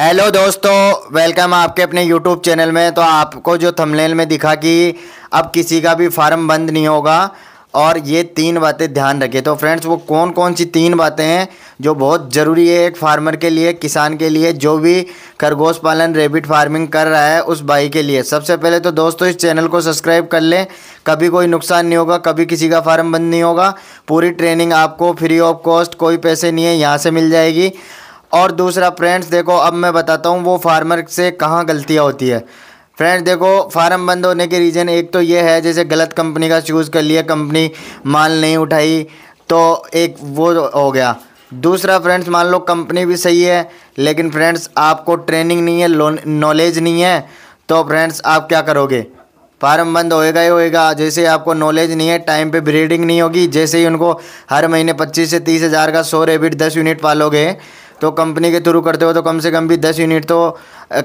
hello दोस्तों welcome आपके अपने यूट्यूब चैनल में तो आपको जो थंबनेल में दिखा कि अब किसी का भी फार्म बंद नहीं होगा और ये तीन बातें ध्यान रखें तो फ्रेंड्स वो कौन कौन सी तीन बातें हैं जो बहुत ज़रूरी है एक फार्मर के लिए किसान के लिए जो भी खरगोश पालन रेबिट फार्मिंग कर रहा है उस भाई के लिए सबसे पहले तो दोस्तों इस चैनल को सब्सक्राइब कर लें कभी कोई नुकसान नहीं होगा कभी किसी का फार्म बंद नहीं होगा पूरी ट्रेनिंग आपको फ्री ऑफ कॉस्ट कोई पैसे नहीं है यहाँ से मिल जाएगी और दूसरा फ्रेंड्स देखो अब मैं बताता हूँ वो फार्मर से कहाँ गलतियाँ होती है फ्रेंड्स देखो फार्म बंद होने के रीज़न एक तो ये है जैसे गलत कंपनी का चूज़ कर लिया कंपनी माल नहीं उठाई तो एक वो हो गया दूसरा फ्रेंड्स मान लो कंपनी भी सही है लेकिन फ्रेंड्स आपको ट्रेनिंग नहीं है नॉलेज नहीं है तो फ्रेंड्स आप क्या करोगे फार्म बंद होएगा ही होएगा जैसे आपको नॉलेज नहीं है टाइम पे ब्रीडिंग नहीं होगी जैसे ही उनको हर महीने पच्चीस से तीस हज़ार का सौ रेबिट दस यूनिट पालोगे तो कंपनी के थ्रू करते हो तो कम से कम भी दस यूनिट तो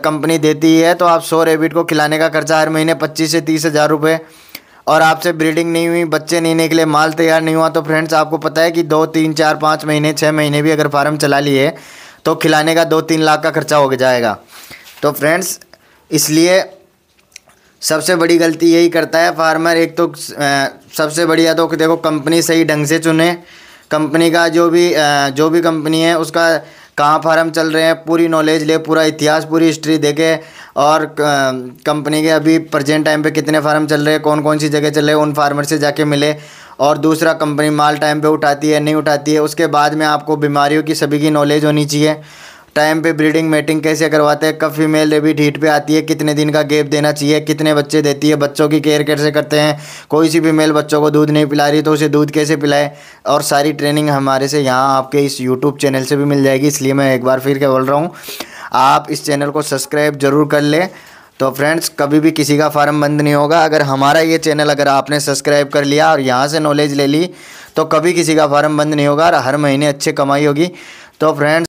कंपनी देती है तो आप सौ रेबिट को खिलाने का खर्चा हर महीने पच्चीस से तीस हज़ार रुपये और आपसे ब्रीडिंग नहीं हुई बच्चे नहीं निकले माल तैयार नहीं हुआ तो फ्रेंड्स आपको पता है कि दो तीन चार पाँच महीने छः महीने भी अगर फार्म चला लिए तो खिलाने का दो तीन लाख का खर्चा हो जाएगा तो फ्रेंड्स इसलिए सबसे बड़ी गलती यही करता है फार्मर एक तो सबसे बढ़िया तो देखो कंपनी सही ढंग से चुने कंपनी का जो भी जो भी कंपनी है उसका कहाँ फार्म चल रहे हैं पूरी नॉलेज ले पूरा इतिहास पूरी हिस्ट्री देखे और कंपनी के अभी प्रजेंट टाइम पे कितने फार्म चल रहे हैं कौन कौन सी जगह चल रहे हैं उन फार्मर से जाके मिले और दूसरा कंपनी माल टाइम पे उठाती है नहीं उठाती है उसके बाद में आपको बीमारियों की सभी की नॉलेज होनी चाहिए टाइम पे ब्रीडिंग मेटिंग कैसे करवाते हैं कब फीमेल रेबिट हीट पे आती है कितने दिन का गेप देना चाहिए कितने बच्चे देती है बच्चों की केयर कैसे करते हैं कोई सी भी मेल बच्चों को दूध नहीं पिला रही तो उसे दूध कैसे पिलाए और सारी ट्रेनिंग हमारे से यहाँ आपके इस यूट्यूब चैनल से भी मिल जाएगी इसलिए मैं एक बार फिर क्या बोल रहा हूँ आप इस चैनल को सब्सक्राइब ज़रूर कर लें तो फ्रेंड्स कभी भी किसी का फार्म बंद नहीं होगा अगर हमारा ये चैनल अगर आपने सब्सक्राइब कर लिया और यहाँ से नॉलेज ले ली तो कभी किसी का फार्म बंद नहीं होगा और हर महीने अच्छी कमाई होगी तो फ्रेंड्स